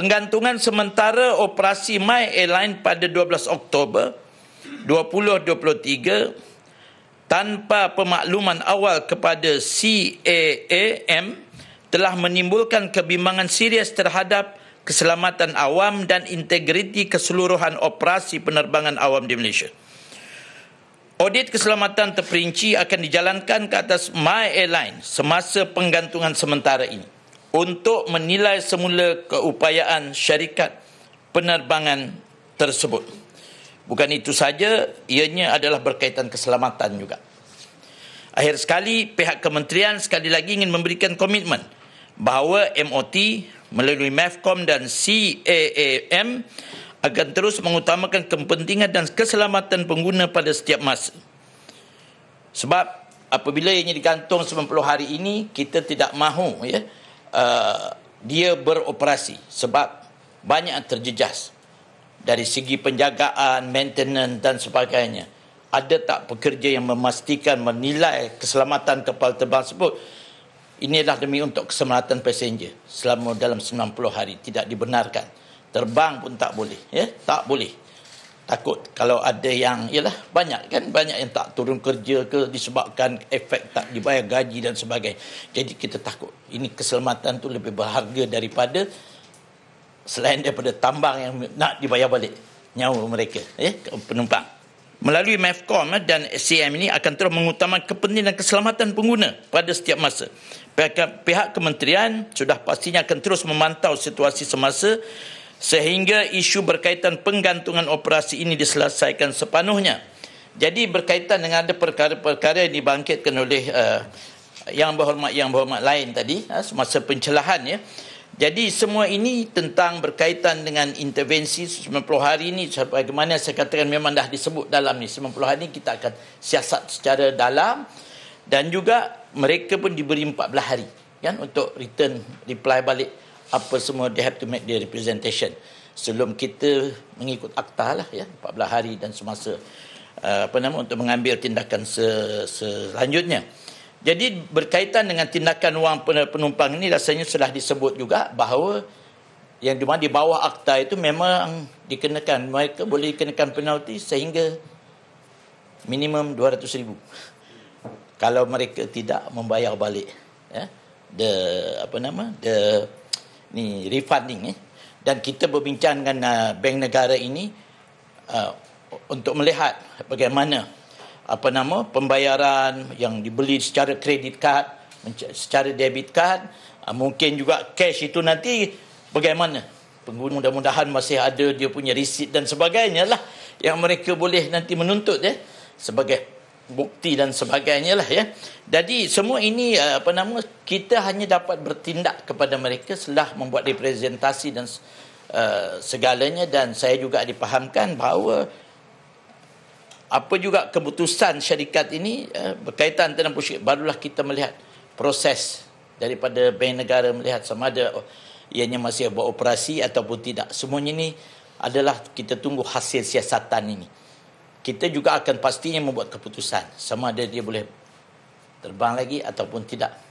penggantungan sementara operasi My Airline pada 12 Oktober 2023 tanpa pemakluman awal kepada CAAM telah menimbulkan kebimbangan serius terhadap keselamatan awam dan integriti keseluruhan operasi penerbangan awam di Malaysia. Audit keselamatan terperinci akan dijalankan ke atas My Airline semasa penggantungan sementara ini untuk menilai semula keupayaan syarikat penerbangan tersebut. Bukan itu saja, ianya adalah berkaitan keselamatan juga. Akhir sekali, pihak kementerian sekali lagi ingin memberikan komitmen bahawa MOT melalui MEFCOM dan CAAM akan terus mengutamakan kepentingan dan keselamatan pengguna pada setiap masa. Sebab apabila ianya digantung 90 hari ini, kita tidak mahu ya, Uh, dia beroperasi sebab banyak terjejas dari segi penjagaan, maintenance dan sebagainya. Ada tak pekerja yang memastikan menilai keselamatan kapal terbang tersebut? Ini adalah demi untuk keselamatan passenger selama dalam 90 hari tidak dibenarkan. Terbang pun tak boleh, ya, tak boleh takut kalau ada yang ialah banyak kan banyak yang tak turun kerja ke disebabkan efek tak dibayar gaji dan sebagainya jadi kita takut ini keselamatan tu lebih berharga daripada selain daripada tambang yang nak dibayar balik nyawa mereka ya penumpang melalui MEFCOM eh, dan SCM ini akan terus mengutamakan kepentingan keselamatan pengguna pada setiap masa pihak, pihak kementerian sudah pastinya akan terus memantau situasi semasa sehingga isu berkaitan penggantungan operasi ini diselesaikan sepenuhnya. Jadi berkaitan dengan ada perkara-perkara yang dibangkitkan oleh uh, yang berhormat yang berhormat lain tadi uh, semasa pencelahan ya. Jadi semua ini tentang berkaitan dengan intervensi 90 hari ini sebagaimana saya katakan memang dah disebut dalam ni 90 hari ini kita akan siasat secara dalam dan juga mereka pun diberi 14 hari kan untuk return reply balik apa semua they have to make the representation sebelum kita mengikut akta lah ya 14 hari dan semasa uh, apa nama untuk mengambil tindakan selanjutnya jadi berkaitan dengan tindakan wang penumpang ini rasanya sudah disebut juga bahawa yang di di bawah akta itu memang dikenakan mereka boleh dikenakan penalti sehingga minimum 200 ribu kalau mereka tidak membayar balik ya the apa nama the ni refunding eh dan kita berbincang dengan uh, bank negara ini uh, untuk melihat bagaimana apa nama pembayaran yang dibeli secara kredit card secara debit card uh, mungkin juga cash itu nanti bagaimana pengguna mudah-mudahan masih ada dia punya receipt dan sebagainya lah yang mereka boleh nanti menuntut ya sebagai bukti dan sebagainya lah ya. Jadi semua ini eh, apa nama kita hanya dapat bertindak kepada mereka setelah membuat representasi dan uh, segalanya dan saya juga dipahamkan bahawa apa juga keputusan syarikat ini uh, berkaitan dengan pusyik barulah kita melihat proses daripada bank negara melihat sama ada oh, ianya masih beroperasi ataupun tidak. Semuanya ini adalah kita tunggu hasil siasatan ini kita juga akan pastinya membuat keputusan sama ada dia boleh terbang lagi ataupun tidak.